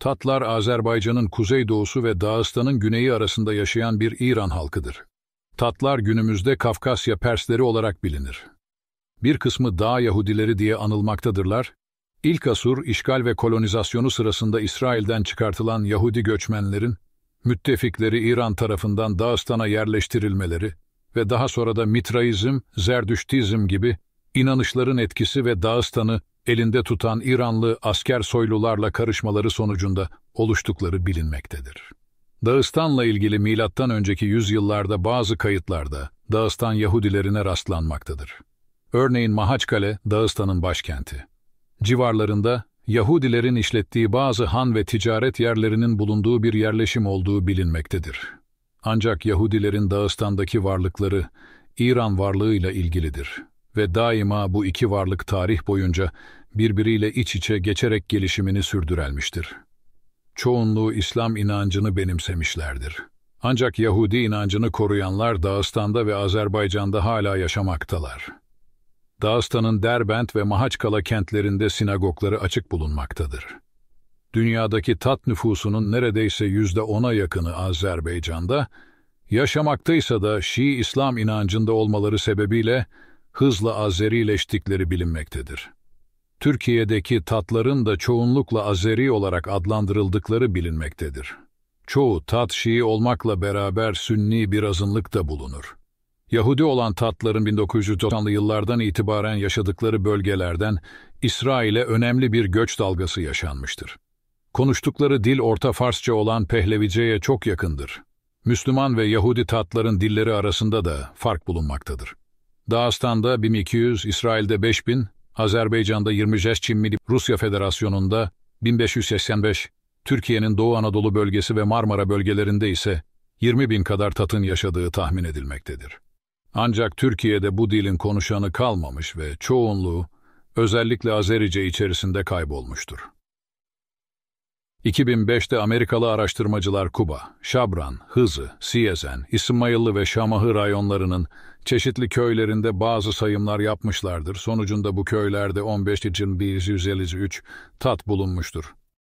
Tatlar Azerbaycan'ın kuzeydoğusu ve Dağıstan'ın güneyi arasında yaşayan bir İran halkıdır. Tatlar günümüzde Kafkasya Persleri olarak bilinir. Bir kısmı Dağ Yahudileri diye anılmaktadırlar. İlk Asur işgal ve kolonizasyonu sırasında İsrail'den çıkartılan Yahudi göçmenlerin müttefikleri İran tarafından Dağıstan'a yerleştirilmeleri ve daha sonra da Mitraizm, Zerdüştizm gibi inanışların etkisi ve Dağıstan'ı elinde tutan İranlı asker soylularla karışmaları sonucunda oluştukları bilinmektedir. Dağıstan'la ilgili milattan önceki yüzyıllarda bazı kayıtlarda Dağıstan Yahudilerine rastlanmaktadır. Örneğin Mahaçkale, Dağıstan'ın başkenti. Civarlarında Yahudilerin işlettiği bazı han ve ticaret yerlerinin bulunduğu bir yerleşim olduğu bilinmektedir. Ancak Yahudilerin Dağıstan'daki varlıkları İran varlığıyla ilgilidir ve daima bu iki varlık tarih boyunca birbiriyle iç içe geçerek gelişimini sürdürelmiştir. Çoğunluğu İslam inancını benimsemişlerdir. Ancak Yahudi inancını koruyanlar Dağıstan'da ve Azerbaycan'da hala yaşamaktalar. Dağıstan'ın Derbent ve Mahaçkala kentlerinde sinagogları açık bulunmaktadır. Dünyadaki tat nüfusunun neredeyse yüzde ona yakını Azerbaycan'da, yaşamaktaysa da Şii İslam inancında olmaları sebebiyle hızla Azerileştikleri bilinmektedir. Türkiye'deki Tatların da çoğunlukla Azeri olarak adlandırıldıkları bilinmektedir. Çoğu Tat Şii olmakla beraber Sünni bir azınlık da bulunur. Yahudi olan Tatların 1990'lı yıllardan itibaren yaşadıkları bölgelerden İsrail'e önemli bir göç dalgası yaşanmıştır. Konuştukları dil Orta Farsça olan Pehlevice'ye çok yakındır. Müslüman ve Yahudi Tatların dilleri arasında da fark bulunmaktadır. Dağıstan'da 1200, İsrail'de 5000, Azerbaycan'da 20 Çin Milli Rusya Federasyonu'nda 1585, Türkiye'nin Doğu Anadolu bölgesi ve Marmara bölgelerinde ise 20 bin kadar Tatın yaşadığı tahmin edilmektedir. Ancak Türkiye'de bu dilin konuşanı kalmamış ve çoğunluğu özellikle Azerice içerisinde kaybolmuştur. 2005'te Amerikalı araştırmacılar Kuba, Şabran, Hızı, Siyezen, İsmayıllı ve Şamahı rayonlarının çeşitli köylerinde bazı sayımlar yapmışlardır. Sonucunda bu köylerde 15 için 153 tat bulunmuştur.